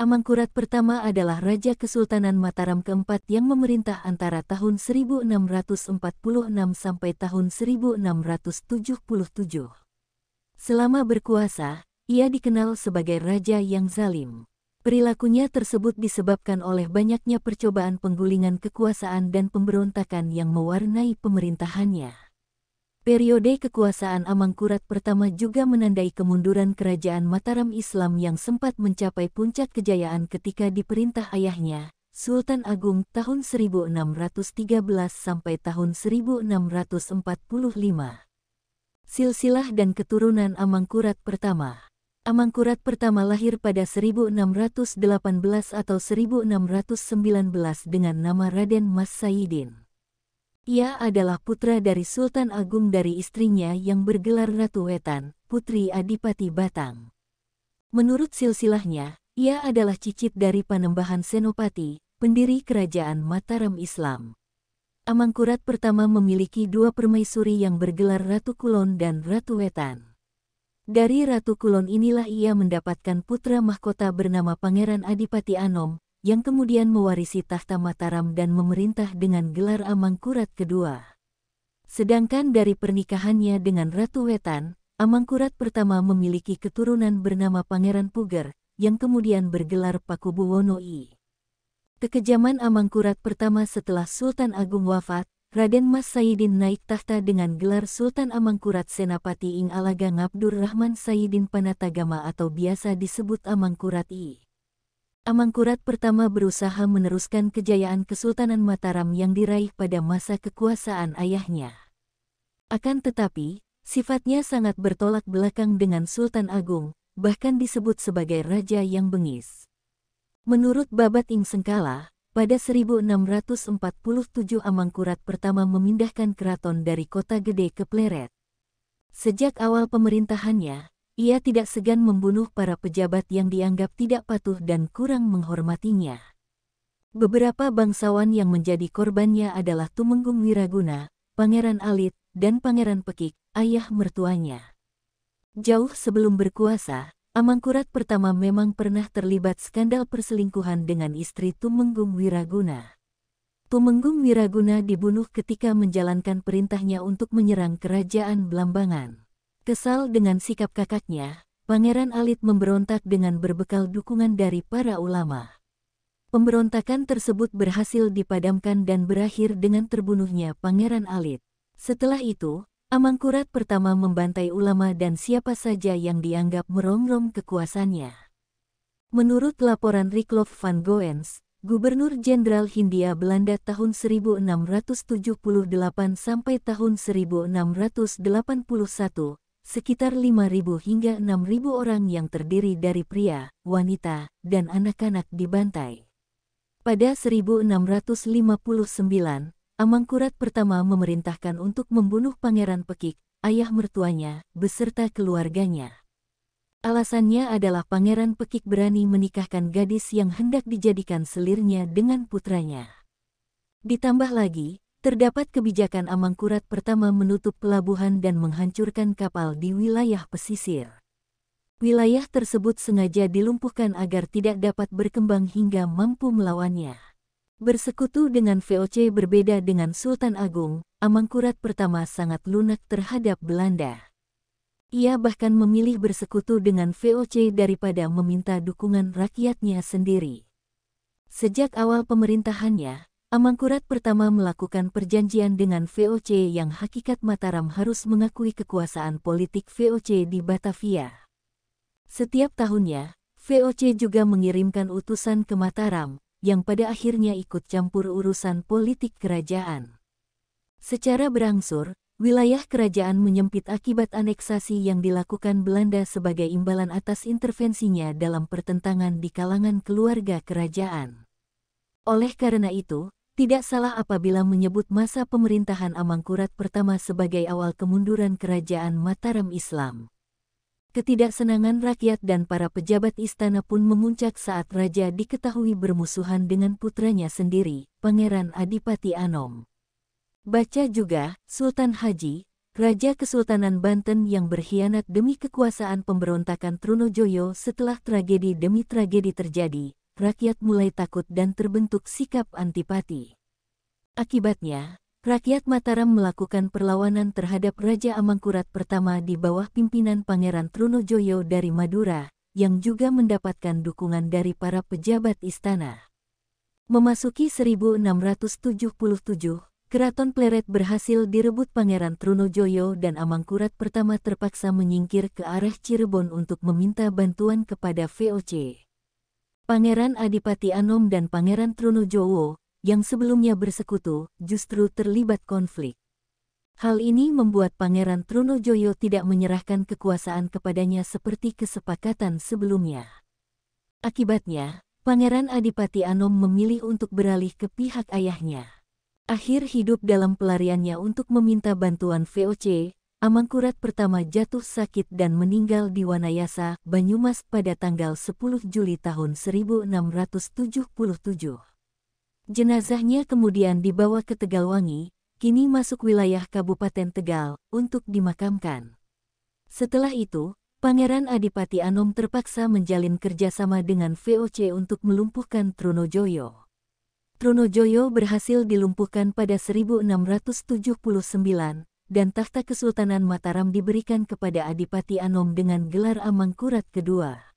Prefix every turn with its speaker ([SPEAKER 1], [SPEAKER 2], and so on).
[SPEAKER 1] Amangkurat pertama adalah Raja Kesultanan Mataram keempat yang memerintah antara tahun 1646 sampai tahun 1677. Selama berkuasa, ia dikenal sebagai raja yang zalim. Perilakunya tersebut disebabkan oleh banyaknya percobaan penggulingan kekuasaan dan pemberontakan yang mewarnai pemerintahannya. Periode kekuasaan Amangkurat pertama juga menandai kemunduran kerajaan Mataram Islam yang sempat mencapai puncak kejayaan ketika diperintah ayahnya, Sultan Agung tahun 1613 sampai tahun 1645. Silsilah dan keturunan Amangkurat pertama Amangkurat pertama lahir pada 1618 atau 1619 dengan nama Raden Mas Saidin. Ia adalah putra dari Sultan Agung dari istrinya yang bergelar Ratu Wetan, Putri Adipati Batang. Menurut silsilahnya, ia adalah cicit dari Panembahan Senopati, pendiri Kerajaan Mataram Islam. Amangkurat pertama memiliki dua permaisuri yang bergelar Ratu Kulon dan Ratu Wetan. Dari Ratu Kulon inilah ia mendapatkan putra mahkota bernama Pangeran Adipati Anom, yang kemudian mewarisi tahta Mataram dan memerintah dengan gelar Amangkurat kedua. Sedangkan dari pernikahannya dengan Ratu Wetan, Amangkurat pertama memiliki keturunan bernama Pangeran Puger, yang kemudian bergelar Pakubuwono I. Kekejaman Amangkurat pertama setelah Sultan Agung wafat, Raden Mas Saidin naik tahta dengan gelar Sultan Amangkurat Senapati Ing Alaga Ngabdur Rahman Saidin Panatagama atau biasa disebut Amangkurat I. Amangkurat pertama berusaha meneruskan kejayaan Kesultanan Mataram yang diraih pada masa kekuasaan ayahnya. Akan tetapi, sifatnya sangat bertolak belakang dengan Sultan Agung, bahkan disebut sebagai raja yang bengis. Menurut Babat Ing Sengkala, pada 1647 Amangkurat pertama memindahkan keraton dari kota gede ke Pleret. Sejak awal pemerintahannya, ia tidak segan membunuh para pejabat yang dianggap tidak patuh dan kurang menghormatinya. Beberapa bangsawan yang menjadi korbannya adalah Tumenggung Wiraguna, Pangeran Alit, dan Pangeran Pekik, ayah mertuanya. Jauh sebelum berkuasa, Amangkurat pertama memang pernah terlibat skandal perselingkuhan dengan istri Tumenggung Wiraguna. Tumenggung Wiraguna dibunuh ketika menjalankan perintahnya untuk menyerang kerajaan Blambangan. Kesal dengan sikap kakaknya, Pangeran Alit memberontak dengan berbekal dukungan dari para ulama. Pemberontakan tersebut berhasil dipadamkan dan berakhir dengan terbunuhnya Pangeran Alit. Setelah itu, Amangkurat pertama membantai ulama dan siapa saja yang dianggap merongrong kekuasannya. Menurut laporan Riklof van Goens, Gubernur Jenderal Hindia Belanda tahun 1678 sampai tahun 1681, sekitar 5.000 hingga 6.000 orang yang terdiri dari pria, wanita, dan anak-anak dibantai. Pada 1659, Amangkurat pertama memerintahkan untuk membunuh Pangeran Pekik, ayah mertuanya, beserta keluarganya. Alasannya adalah Pangeran Pekik berani menikahkan gadis yang hendak dijadikan selirnya dengan putranya. Ditambah lagi, terdapat kebijakan Amangkurat pertama menutup pelabuhan dan menghancurkan kapal di wilayah pesisir. Wilayah tersebut sengaja dilumpuhkan agar tidak dapat berkembang hingga mampu melawannya. Bersekutu dengan VOC berbeda dengan Sultan Agung, Amangkurat pertama sangat lunak terhadap Belanda. Ia bahkan memilih bersekutu dengan VOC daripada meminta dukungan rakyatnya sendiri. Sejak awal pemerintahannya, Amangkurat pertama melakukan perjanjian dengan VOC yang hakikat Mataram harus mengakui kekuasaan politik VOC di Batavia. Setiap tahunnya, VOC juga mengirimkan utusan ke Mataram, yang pada akhirnya ikut campur urusan politik kerajaan. Secara berangsur, wilayah kerajaan menyempit akibat aneksasi yang dilakukan Belanda sebagai imbalan atas intervensinya dalam pertentangan di kalangan keluarga kerajaan. Oleh karena itu, tidak salah apabila menyebut masa pemerintahan Amangkurat pertama sebagai awal kemunduran kerajaan Mataram Islam. Ketidaksenangan rakyat dan para pejabat istana pun memuncak saat raja diketahui bermusuhan dengan putranya sendiri, Pangeran Adipati Anom. Baca juga, Sultan Haji, Raja Kesultanan Banten yang berkhianat demi kekuasaan pemberontakan Trunojoyo setelah tragedi demi tragedi terjadi, rakyat mulai takut dan terbentuk sikap antipati. Akibatnya, rakyat Mataram melakukan perlawanan terhadap Raja Amangkurat pertama di bawah pimpinan Pangeran Trunojoyo dari Madura, yang juga mendapatkan dukungan dari para pejabat istana. Memasuki 1677, Keraton Pleret berhasil direbut Pangeran Trunojoyo dan Amangkurat pertama terpaksa menyingkir ke arah Cirebon untuk meminta bantuan kepada VOC. Pangeran Adipati Anom dan Pangeran Trunojowo, yang sebelumnya bersekutu, justru terlibat konflik. Hal ini membuat Pangeran Trunojoyo tidak menyerahkan kekuasaan kepadanya seperti kesepakatan sebelumnya. Akibatnya, Pangeran Adipati Anom memilih untuk beralih ke pihak ayahnya. Akhir hidup dalam pelariannya untuk meminta bantuan VOC, Amangkurat pertama jatuh sakit dan meninggal di Wanayasa, Banyumas pada tanggal 10 Juli tahun 1677. Jenazahnya kemudian dibawa ke Tegalwangi, kini masuk wilayah Kabupaten Tegal, untuk dimakamkan. Setelah itu, Pangeran Adipati Anom terpaksa menjalin kerjasama dengan VOC untuk melumpuhkan Trunojoyo. Trunojoyo berhasil dilumpuhkan pada 1679, dan tahta Kesultanan Mataram diberikan kepada Adipati Anom dengan gelar Amangkurat kedua.